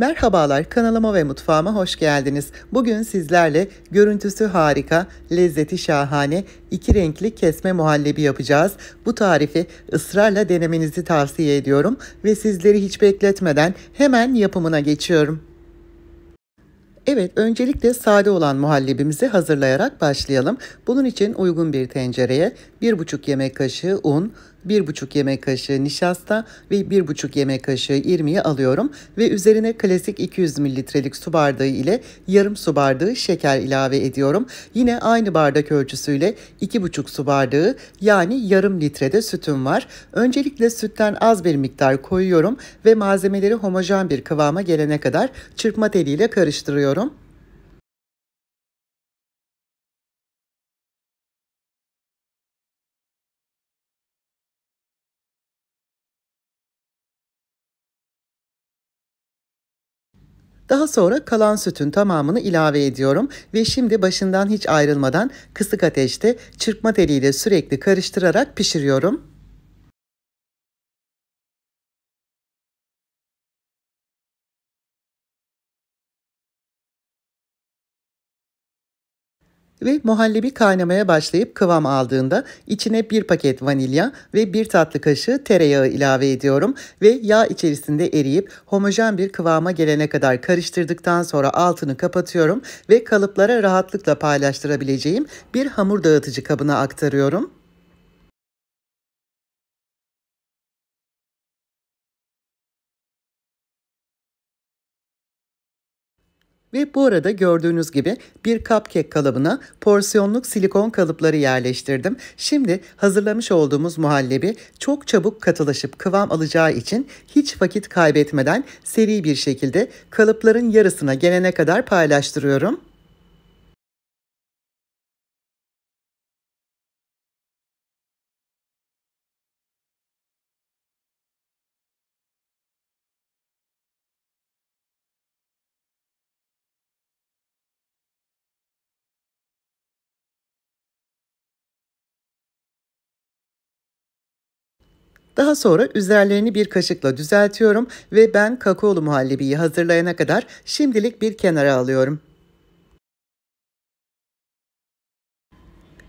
Merhabalar kanalıma ve mutfağıma hoş geldiniz. Bugün sizlerle görüntüsü harika, lezzeti şahane, iki renkli kesme muhallebi yapacağız. Bu tarifi ısrarla denemenizi tavsiye ediyorum ve sizleri hiç bekletmeden hemen yapımına geçiyorum. Evet, öncelikle sade olan muhallebimizi hazırlayarak başlayalım. Bunun için uygun bir tencereye 1,5 yemek kaşığı un, 1,5 yemek kaşığı nişasta ve 1,5 yemek kaşığı irmiği alıyorum ve üzerine klasik 200 mililitrelik su bardağı ile yarım su bardağı şeker ilave ediyorum. Yine aynı bardak ölçüsüyle 2,5 su bardağı yani yarım litrede sütüm var. Öncelikle sütten az bir miktar koyuyorum ve malzemeleri homojen bir kıvama gelene kadar çırpma teliyle karıştırıyorum. Daha sonra kalan sütün tamamını ilave ediyorum ve şimdi başından hiç ayrılmadan kısık ateşte çırpma teliyle sürekli karıştırarak pişiriyorum. ve muhallebi kaynamaya başlayıp kıvam aldığında içine bir paket vanilya ve bir tatlı kaşığı tereyağı ilave ediyorum ve yağ içerisinde eriyip homojen bir kıvama gelene kadar karıştırdıktan sonra altını kapatıyorum ve kalıplara rahatlıkla paylaştırabileceğim bir hamur dağıtıcı kabına aktarıyorum. Ve bu arada gördüğünüz gibi bir cupcake kalıbına porsiyonluk silikon kalıpları yerleştirdim. Şimdi hazırlamış olduğumuz muhallebi çok çabuk katılaşıp kıvam alacağı için hiç vakit kaybetmeden seri bir şekilde kalıpların yarısına gelene kadar paylaştırıyorum. Daha sonra üzerlerini bir kaşıkla düzeltiyorum ve ben kakaolu muhallebiyi hazırlayana kadar şimdilik bir kenara alıyorum.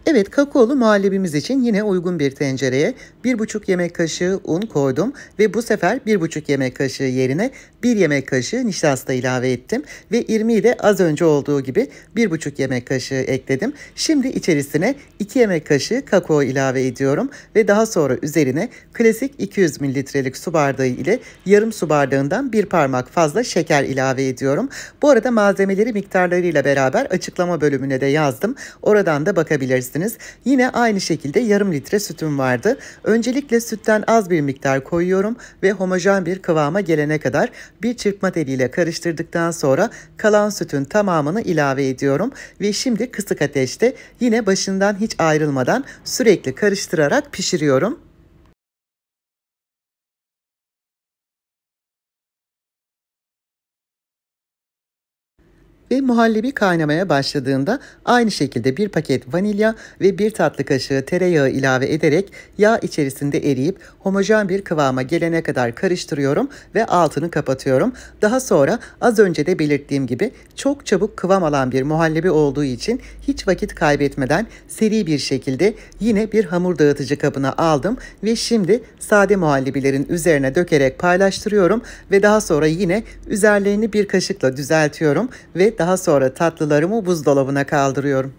Evet kakaolu muhallebimiz için yine uygun bir tencereye 1,5 yemek kaşığı un koydum ve bu sefer 1,5 yemek kaşığı yerine 1 yemek kaşığı nişasta ilave ettim ve irmiği de az önce olduğu gibi 1,5 yemek kaşığı ekledim. Şimdi içerisine 2 yemek kaşığı kakao ilave ediyorum ve daha sonra üzerine klasik 200 mililitrelik su bardağı ile yarım su bardağından bir parmak fazla şeker ilave ediyorum. Bu arada malzemeleri miktarlarıyla beraber açıklama bölümüne de yazdım. Oradan da bakabilirsiniz koyabilirsiniz. Yine aynı şekilde yarım litre sütüm vardı. Öncelikle sütten az bir miktar koyuyorum ve homojen bir kıvama gelene kadar bir çırpma teliyle karıştırdıktan sonra kalan sütün tamamını ilave ediyorum ve şimdi kısık ateşte yine başından hiç ayrılmadan sürekli karıştırarak pişiriyorum. ve muhallebi kaynamaya başladığında aynı şekilde bir paket vanilya ve bir tatlı kaşığı tereyağı ilave ederek yağ içerisinde eriyip homojen bir kıvama gelene kadar karıştırıyorum ve altını kapatıyorum. Daha sonra az önce de belirttiğim gibi çok çabuk kıvam alan bir muhallebi olduğu için hiç vakit kaybetmeden seri bir şekilde yine bir hamur dağıtıcı kabına aldım ve şimdi sade muhallebilerin üzerine dökerek paylaştırıyorum ve daha sonra yine üzerlerini bir kaşıkla düzeltiyorum ve daha sonra tatlılarımı buzdolabına kaldırıyorum.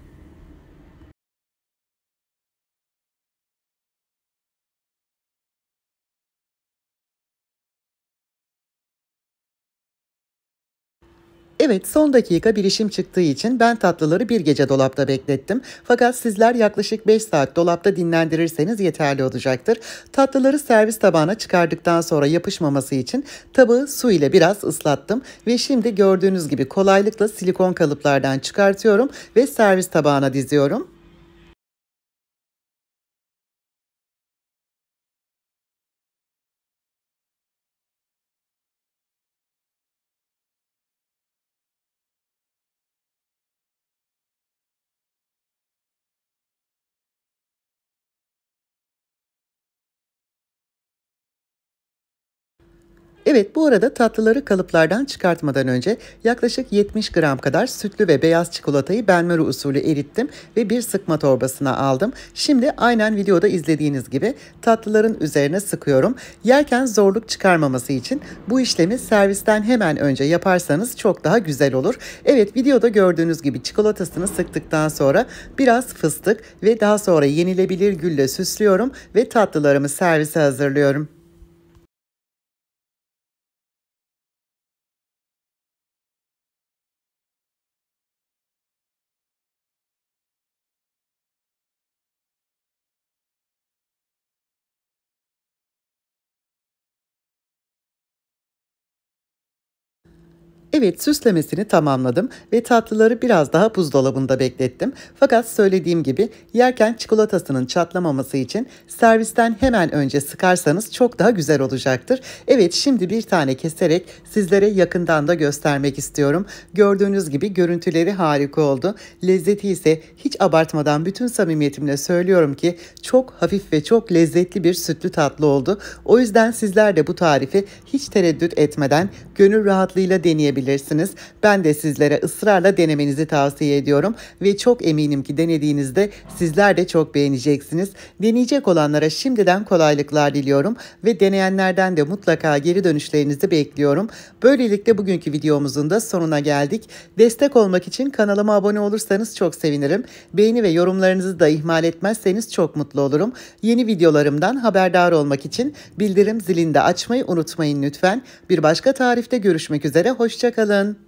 Evet son dakika bir işim çıktığı için ben tatlıları bir gece dolapta beklettim. Fakat sizler yaklaşık 5 saat dolapta dinlendirirseniz yeterli olacaktır. Tatlıları servis tabağına çıkardıktan sonra yapışmaması için tabağı su ile biraz ıslattım. Ve şimdi gördüğünüz gibi kolaylıkla silikon kalıplardan çıkartıyorum ve servis tabağına diziyorum. Evet bu arada tatlıları kalıplardan çıkartmadan önce yaklaşık 70 gram kadar sütlü ve beyaz çikolatayı benmari usulü erittim ve bir sıkma torbasına aldım. Şimdi aynen videoda izlediğiniz gibi tatlıların üzerine sıkıyorum. Yerken zorluk çıkarmaması için bu işlemi servisten hemen önce yaparsanız çok daha güzel olur. Evet videoda gördüğünüz gibi çikolatasını sıktıktan sonra biraz fıstık ve daha sonra yenilebilir gülle süslüyorum ve tatlılarımı servise hazırlıyorum. Evet süslemesini tamamladım ve tatlıları biraz daha buzdolabında beklettim. Fakat söylediğim gibi yerken çikolatasının çatlamaması için servisten hemen önce sıkarsanız çok daha güzel olacaktır. Evet şimdi bir tane keserek sizlere yakından da göstermek istiyorum. Gördüğünüz gibi görüntüleri harika oldu. Lezzeti ise hiç abartmadan bütün samimiyetimle söylüyorum ki çok hafif ve çok lezzetli bir sütlü tatlı oldu. O yüzden sizler de bu tarifi hiç tereddüt etmeden gönül rahatlığıyla deneyebilirsiniz yapabilirsiniz. Ben de sizlere ısrarla denemenizi tavsiye ediyorum ve çok eminim ki denediğinizde sizler de çok beğeneceksiniz. Deneyecek olanlara şimdiden kolaylıklar diliyorum ve deneyenlerden de mutlaka geri dönüşlerinizi bekliyorum. Böylelikle bugünkü videomuzun da sonuna geldik. Destek olmak için kanalıma abone olursanız çok sevinirim. Beğeni ve yorumlarınızı da ihmal etmezseniz çok mutlu olurum. Yeni videolarımdan haberdar olmak için bildirim zilini de açmayı unutmayın lütfen. Bir başka tarifte görüşmek üzere, hoşçakalın. Hoşçakalın.